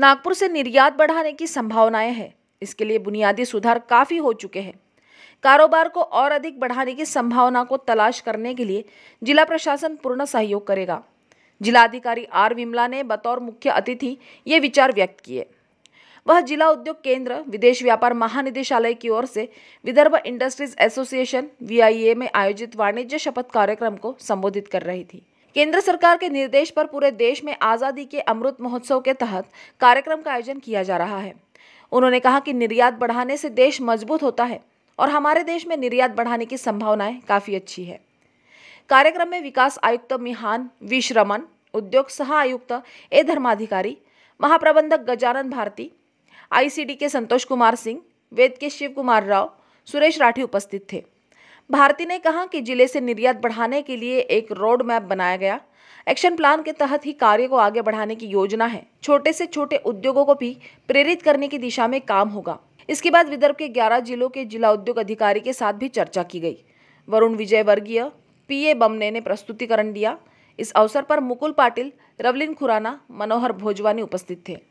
नागपुर से निर्यात बढ़ाने की संभावनाएं हैं इसके लिए बुनियादी सुधार काफ़ी हो चुके हैं कारोबार को और अधिक बढ़ाने की संभावना को तलाश करने के लिए जिला प्रशासन पूर्ण सहयोग करेगा जिलाधिकारी आर विमला ने बतौर मुख्य अतिथि ये विचार व्यक्त किए वह जिला उद्योग केंद्र विदेश व्यापार महानिदेशालय की ओर से विदर्भ इंडस्ट्रीज एसोसिएशन वी में आयोजित वाणिज्य शपथ कार्यक्रम को संबोधित कर रही थी केंद्र सरकार के निर्देश पर पूरे देश में आज़ादी के अमृत महोत्सव के तहत कार्यक्रम का आयोजन किया जा रहा है उन्होंने कहा कि निर्यात बढ़ाने से देश मजबूत होता है और हमारे देश में निर्यात बढ़ाने की संभावनाएं काफ़ी अच्छी है कार्यक्रम में विकास आयुक्त मिहान विश्रमन उद्योग सह आयुक्त ए धर्माधिकारी महाप्रबंधक गजानन भारती आईसीडी के संतोष कुमार सिंह वेद के शिव कुमार राव सुरेश राठी उपस्थित थे भारती ने कहा कि जिले से निर्यात बढ़ाने के लिए एक रोड मैप बनाया गया एक्शन प्लान के तहत ही कार्य को आगे बढ़ाने की योजना है छोटे से छोटे उद्योगों को भी प्रेरित करने की दिशा में काम होगा इसके बाद विदर्भ के 11 जिलों के जिला उद्योग अधिकारी के साथ भी चर्चा की गई वरुण विजय वर्गीय पी ए बमने ने प्रस्तुतिकरण दिया इस अवसर पर मुकुल पाटिल रवलिन खुराना मनोहर भोजवानी उपस्थित थे